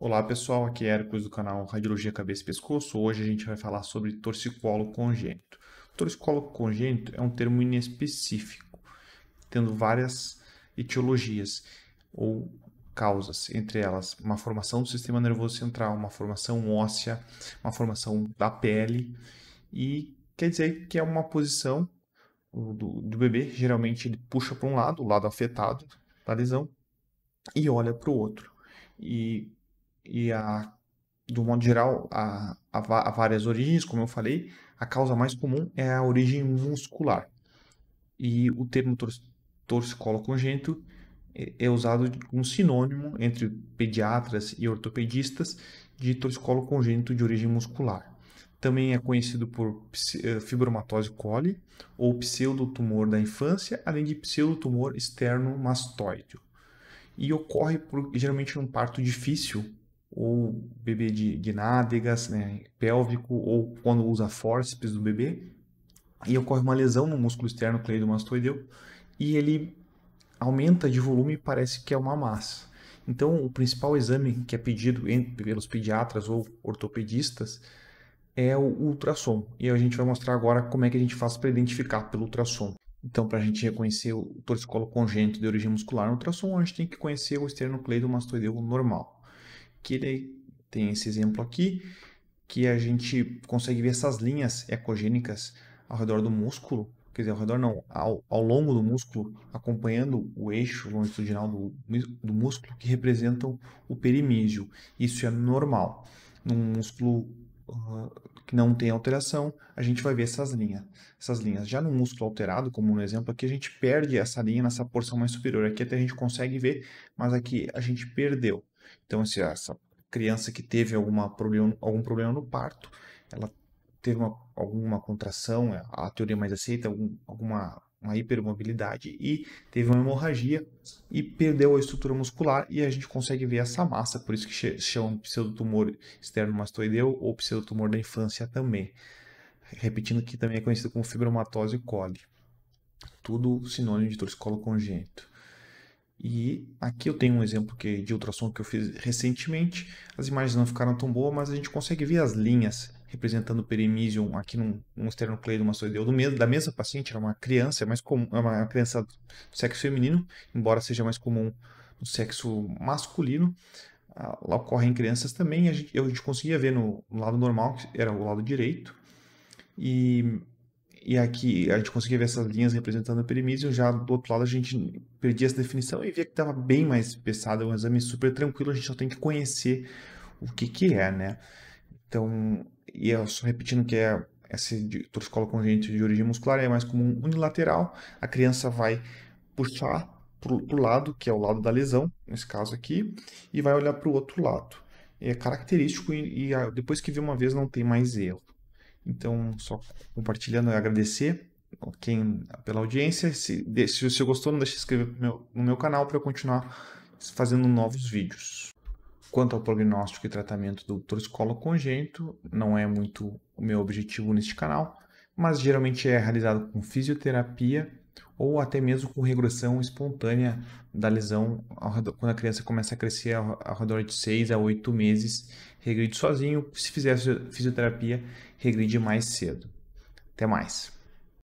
Olá pessoal, aqui é Hércules do canal Radiologia Cabeça e Pescoço. Hoje a gente vai falar sobre torcicolo congênito. Torcicolo congênito é um termo inespecífico, tendo várias etiologias ou causas, entre elas uma formação do sistema nervoso central, uma formação óssea, uma formação da pele e quer dizer que é uma posição do, do bebê, geralmente ele puxa para um lado, o lado afetado da lesão, e olha para o outro. E e a, do modo geral, há, várias origens, como eu falei, a causa mais comum é a origem muscular. E o termo torcicolo congênito é, é usado como sinônimo entre pediatras e ortopedistas de torcicolo congênito de origem muscular. Também é conhecido por eh, fibromatose coli ou pseudotumor da infância, além de pseudotumor externo mastoide. E ocorre por, geralmente num parto difícil ou bebê de, de nádegas, né, pélvico, ou quando usa fórceps do bebê, e ocorre uma lesão no músculo externo cleidomastoideu, e ele aumenta de volume e parece que é uma massa. Então, o principal exame que é pedido pelos pediatras ou ortopedistas é o ultrassom. E a gente vai mostrar agora como é que a gente faz para identificar pelo ultrassom. Então, para a gente reconhecer o torcicolo congênito de origem muscular no ultrassom, a gente tem que conhecer o esternocleidomastoideu normal que ele tem esse exemplo aqui, que a gente consegue ver essas linhas ecogênicas ao redor do músculo, quer dizer, ao redor não, ao, ao longo do músculo, acompanhando o eixo longitudinal do, do músculo, que representam o perimísio. Isso é normal. Num músculo uh, que não tem alteração, a gente vai ver essas linhas. Essas linhas. Já no músculo alterado, como no exemplo aqui, a gente perde essa linha nessa porção mais superior. Aqui até a gente consegue ver, mas aqui a gente perdeu. Então, se assim, essa criança que teve alguma problema, algum problema no parto, ela teve uma, alguma contração, é, a teoria mais aceita, algum, alguma uma hipermobilidade e teve uma hemorragia e perdeu a estrutura muscular e a gente consegue ver essa massa, por isso que se chama pseudotumor externo-mastoideu ou pseudotumor da infância também. Repetindo que também é conhecido como fibromatose coli. Tudo sinônimo de torcicolo congênito. E aqui eu tenho um exemplo que, de ultrassom que eu fiz recentemente. As imagens não ficaram tão boas, mas a gente consegue ver as linhas representando o perimísium aqui num, num esternocleidomastoideu do mesmo, da mesma paciente, era uma criança, é mais comum, é uma criança do sexo feminino, embora seja mais comum no sexo masculino. Ah, lá ocorre em crianças também, a gente, a gente conseguia ver no, no lado normal, que era o lado direito, e e aqui a gente conseguia ver essas linhas representando o perimísio, já do outro lado a gente perdia essa definição e via que estava bem mais pesado, um exame super tranquilo, a gente só tem que conhecer o que que é, né? Então, e eu só repetindo que é esse torcicolo congênito de origem muscular é mais comum unilateral, a criança vai puxar para o lado, que é o lado da lesão, nesse caso aqui, e vai olhar para o outro lado. É característico e, e depois que vê uma vez não tem mais erro. Então, só compartilhando e é agradecer quem pela audiência. Se, se você gostou, não deixe de se inscrever no meu, no meu canal para eu continuar fazendo novos vídeos. Quanto ao prognóstico e tratamento do torcicolo congênito, não é muito o meu objetivo neste canal, mas geralmente é realizado com fisioterapia ou até mesmo com regressão espontânea da lesão redor, quando a criança começa a crescer ao, ao redor de 6 a 8 meses, regride sozinho, se fizer fisioterapia, regride mais cedo. Até mais.